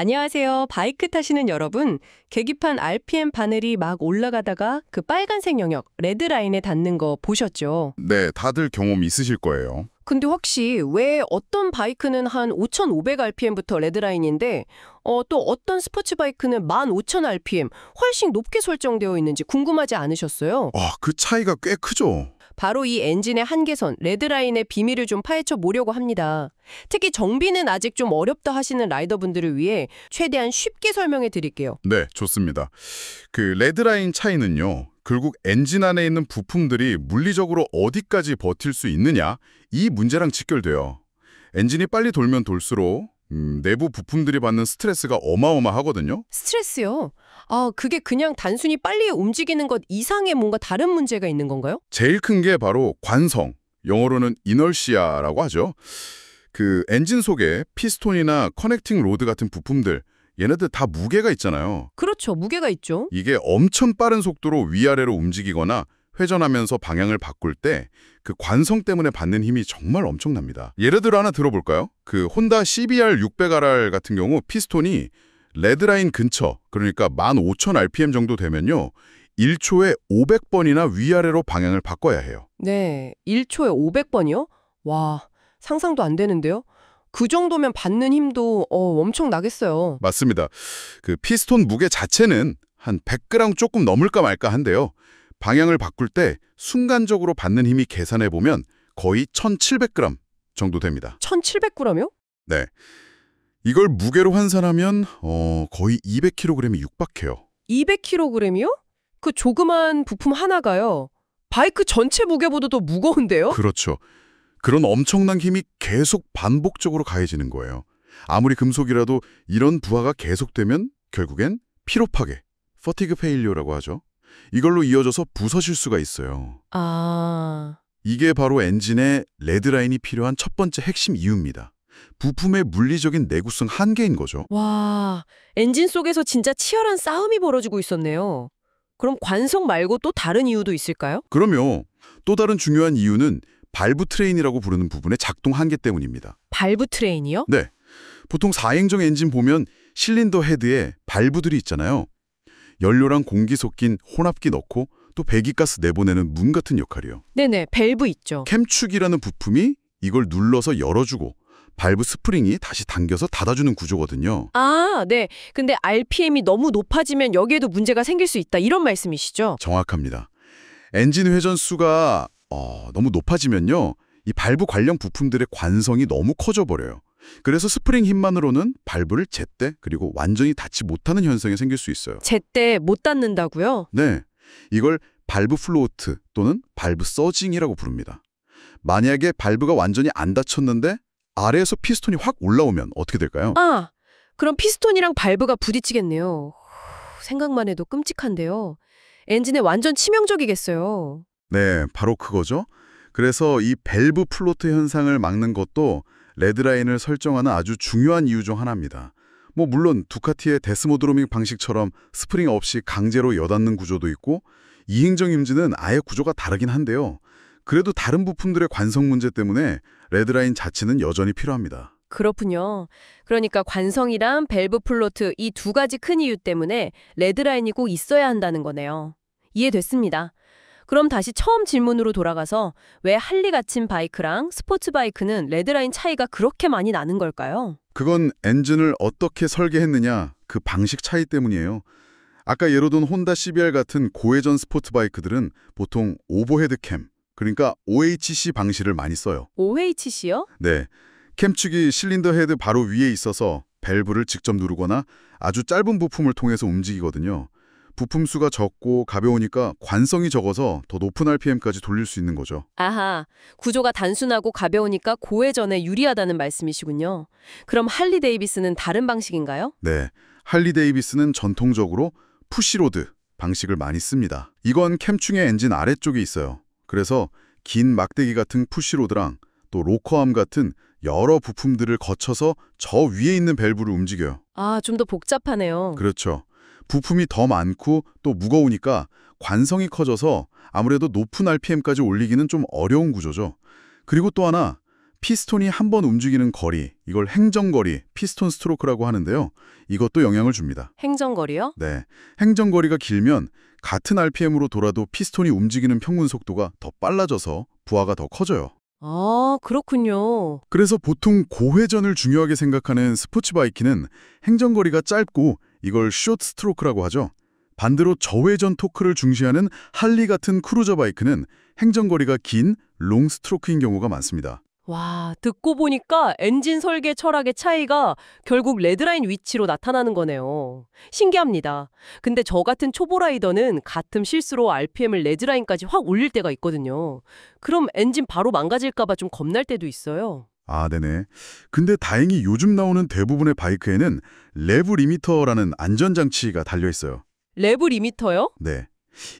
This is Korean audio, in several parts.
안녕하세요. 바이크 타시는 여러분. 계기판 RPM 바늘이 막 올라가다가 그 빨간색 영역, 레드라인에 닿는 거 보셨죠? 네, 다들 경험 있으실 거예요. 근데 혹시 왜 어떤 바이크는 한 5,500rpm부터 레드라인인데 어, 또 어떤 스포츠 바이크는 15,000rpm 훨씬 높게 설정되어 있는지 궁금하지 않으셨어요? 아, 그 차이가 꽤 크죠. 바로 이 엔진의 한계선, 레드라인의 비밀을 좀 파헤쳐 보려고 합니다. 특히 정비는 아직 좀 어렵다 하시는 라이더분들을 위해 최대한 쉽게 설명해 드릴게요. 네, 좋습니다. 그 레드라인 차이는요. 결국 엔진 안에 있는 부품들이 물리적으로 어디까지 버틸 수 있느냐 이 문제랑 직결돼요. 엔진이 빨리 돌면 돌수록 음, 내부 부품들이 받는 스트레스가 어마어마하거든요. 스트레스요? 아, 그게 그냥 단순히 빨리 움직이는 것 이상의 뭔가 다른 문제가 있는 건가요? 제일 큰 게 바로 관성, 영어로는 이널시아라고 하죠. 그 엔진 속에 피스톤이나 커넥팅 로드 같은 부품들, 얘네들 다 무게가 있잖아요. 그렇죠. 무게가 있죠. 이게 엄청 빠른 속도로 위아래로 움직이거나 회전하면서 방향을 바꿀 때 그 관성 때문에 받는 힘이 정말 엄청납니다. 예를 들어 하나 들어볼까요? 그 혼다 CBR 600RR 같은 경우 피스톤이 레드라인 근처, 그러니까 15,000rpm 정도 되면요. 1초에 500번이나 위아래로 방향을 바꿔야 해요. 네, 1초에 500번이요? 와, 상상도 안 되는데요? 그 정도면 받는 힘도 어, 엄청 나겠어요. 맞습니다. 그 피스톤 무게 자체는 한 100g 조금 넘을까 말까 한데요. 방향을 바꿀 때 순간적으로 받는 힘이 계산해보면 거의 1700g 정도 됩니다. 1700g이요? 네. 이걸 무게로 환산하면 어, 거의 200kg에 육박해요. 200kg이요? 그 조그만 부품 하나가요. 바이크 전체 무게보다 더 무거운데요? 그렇죠. 그런 엄청난 힘이 계속 반복적으로 가해지는 거예요. 아무리 금속이라도 이런 부하가 계속되면 결국엔 피로 파괴, 퍼티그 페일리오라고 하죠. 이걸로 이어져서 부서질 수가 있어요. 아... 이게 바로 엔진의 레드라인이 필요한 첫 번째 핵심 이유입니다. 부품의 물리적인 내구성 한계인 거죠. 와, 엔진 속에서 진짜 치열한 싸움이 벌어지고 있었네요. 그럼 관성 말고 또 다른 이유도 있을까요? 그럼요. 또 다른 중요한 이유는 발부 트레인이라고 부르는 부분의 작동 한계 때문입니다. 발부 트레인이요? 네. 보통 4행정 엔진 보면 실린더 헤드에 발부들이 있잖아요. 연료랑 공기 섞인 혼합기 넣고 또 배기가스 내보내는 문 같은 역할이요. 네네, 밸브 있죠. 캠축이라는 부품이 이걸 눌러서 열어주고 발브 스프링이 다시 당겨서 닫아주는 구조거든요. 아, 네. 근데 RPM이 너무 높아지면 여기에도 문제가 생길 수 있다. 이런 말씀이시죠? 정확합니다. 엔진 회전수가 어, 너무 높아지면요. 이발브 관련 부품들의 관성이 너무 커져버려요. 그래서 스프링 힘만으로는 발브를 제때 그리고 완전히 닫지 못하는 현상이 생길 수 있어요. 제때 못 닫는다고요? 네. 이걸 발브 플로트 또는 발브 서징이라고 부릅니다. 만약에 발브가 완전히 안 닫혔는데 아래에서 피스톤이 확 올라오면 어떻게 될까요? 아, 그럼 피스톤이랑 발브가 부딪히겠네요. 생각만 해도 끔찍한데요. 엔진에 완전 치명적이겠어요. 네, 바로 그거죠. 그래서 이 밸브 플로트 현상을 막는 것도 레드라인을 설정하는 아주 중요한 이유 중 하나입니다. 뭐 물론 두카티의 데스모드로밍 방식처럼 스프링 없이 강제로 여닫는 구조도 있고 이행정 임진은 아예 구조가 다르긴 한데요. 그래도 다른 부품들의 관성 문제 때문에 레드라인 자체는 여전히 필요합니다. 그렇군요. 그러니까 관성이랑 밸브 플로트 이 두 가지 큰 이유 때문에 레드라인이 꼭 있어야 한다는 거네요. 이해됐습니다. 그럼 다시 처음 질문으로 돌아가서 왜 할리 갇힌 바이크랑 스포츠 바이크는 레드라인 차이가 그렇게 많이 나는 걸까요? 그건 엔진을 어떻게 설계했느냐 그 방식 차이 때문이에요. 아까 예로 든 혼다 CBR 같은 고회전 스포츠 바이크들은 보통 오버헤드 캠, 그러니까 OHC 방식을 많이 써요. OHC요? 네. 캠축이 실린더 헤드 바로 위에 있어서 밸브를 직접 누르거나 아주 짧은 부품을 통해서 움직이거든요. 부품 수가 적고 가벼우니까 관성이 적어서 더 높은 RPM까지 돌릴 수 있는 거죠. 아하, 구조가 단순하고 가벼우니까 고회전에 유리하다는 말씀이시군요. 그럼 할리 데이비스는 다른 방식인가요? 네, 할리 데이비스는 전통적으로 푸시로드 방식을 많이 씁니다. 이건 캠충의 엔진 아래쪽에 있어요. 그래서 긴 막대기 같은 푸시로드랑 또 로커암 같은 여러 부품들을 거쳐서 저 위에 있는 밸브를 움직여요. 아, 좀 더 복잡하네요. 그렇죠. 부품이 더 많고 또 무거우니까 관성이 커져서 아무래도 높은 RPM까지 올리기는 좀 어려운 구조죠. 그리고 또 하나, 피스톤이 한 번 움직이는 거리, 이걸 행정거리, 피스톤 스트로크라고 하는데요. 이것도 영향을 줍니다. 행정거리요? 네. 행정거리가 길면 같은 RPM으로 돌아도 피스톤이 움직이는 평균 속도가 더 빨라져서 부하가 더 커져요. 아, 그렇군요. 그래서 보통 고회전을 중요하게 생각하는 스포츠 바이킹는 행정거리가 짧고 이걸 숏 스트로크라고 하죠. 반대로 저회전 토크를 중시하는 할리 같은 크루저 바이크는 행정거리가 긴 롱 스트로크인 경우가 많습니다. 와, 듣고 보니까 엔진 설계 철학의 차이가 결국 레드라인 위치로 나타나는 거네요. 신기합니다. 근데 저 같은 초보 라이더는 같은 실수로 RPM을 레드라인까지 확 올릴 때가 있거든요. 그럼 엔진 바로 망가질까 봐 좀 겁날 때도 있어요. 아, 네네. 근데 다행히 요즘 나오는 대부분의 바이크에는 레브 리미터라는 안전장치가 달려있어요. 레브 리미터요? 네.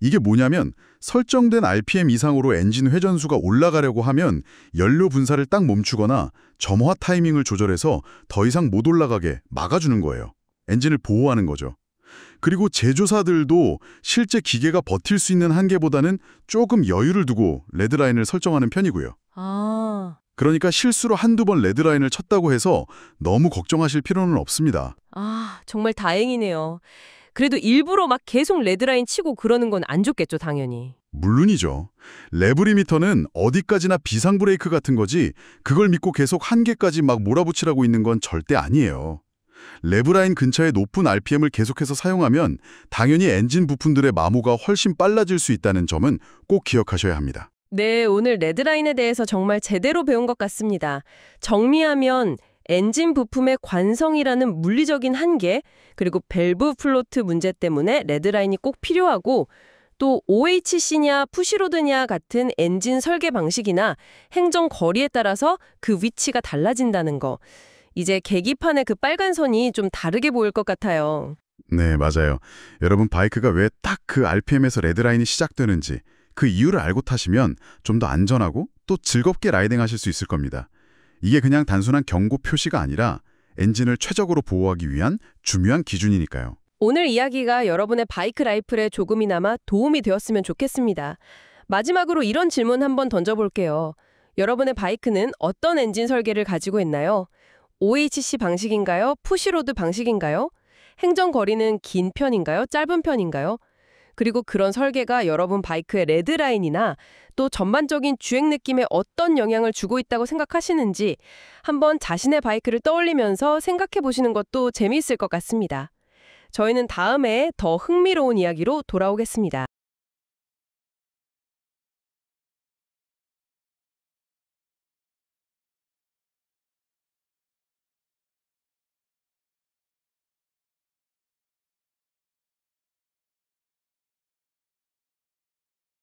이게 뭐냐면 설정된 RPM 이상으로 엔진 회전수가 올라가려고 하면 연료 분사를 딱 멈추거나 점화 타이밍을 조절해서 더 이상 못 올라가게 막아주는 거예요. 엔진을 보호하는 거죠. 그리고 제조사들도 실제 기계가 버틸 수 있는 한계보다는 조금 여유를 두고 레드라인을 설정하는 편이고요. 아... 그러니까 실수로 한두 번 레드라인을 쳤다고 해서 너무 걱정하실 필요는 없습니다. 아, 정말 다행이네요. 그래도 일부러 막 계속 레드라인 치고 그러는 건 안 좋겠죠, 당연히. 물론이죠. 레브리미터는 어디까지나 비상브레이크 같은 거지 그걸 믿고 계속 한계까지 막 몰아붙이라고 있는 건 절대 아니에요. 레브라인 근처에 높은 RPM을 계속해서 사용하면 당연히 엔진 부품들의 마모가 훨씬 빨라질 수 있다는 점은 꼭 기억하셔야 합니다. 네, 오늘 레드라인에 대해서 정말 제대로 배운 것 같습니다. 정리하면 엔진 부품의 관성이라는 물리적인 한계, 그리고 밸브 플로트 문제 때문에 레드라인이 꼭 필요하고 또 OHC냐 푸시로드냐 같은 엔진 설계 방식이나 행정 거리에 따라서 그 위치가 달라진다는 거. 이제 계기판의 그 빨간 선이 좀 다르게 보일 것 같아요. 네, 맞아요. 여러분 바이크가 왜 딱 그 RPM에서 레드라인이 시작되는지 그 이유를 알고 타시면 좀 더 안전하고 또 즐겁게 라이딩 하실 수 있을 겁니다. 이게 그냥 단순한 경고 표시가 아니라 엔진을 최적으로 보호하기 위한 중요한 기준이니까요. 오늘 이야기가 여러분의 바이크 라이플에 조금이나마 도움이 되었으면 좋겠습니다. 마지막으로 이런 질문 한번 던져볼게요. 여러분의 바이크는 어떤 엔진 설계를 가지고 있나요? OHC 방식인가요? 푸시로드 방식인가요? 행정 거리는 긴 편인가요? 짧은 편인가요? 그리고 그런 설계가 여러분 바이크의 레드라인이나 또 전반적인 주행 느낌에 어떤 영향을 주고 있다고 생각하시는지 한번 자신의 바이크를 떠올리면서 생각해 보시는 것도 재미있을 것 같습니다. 저희는 다음에 더 흥미로운 이야기로 돌아오겠습니다.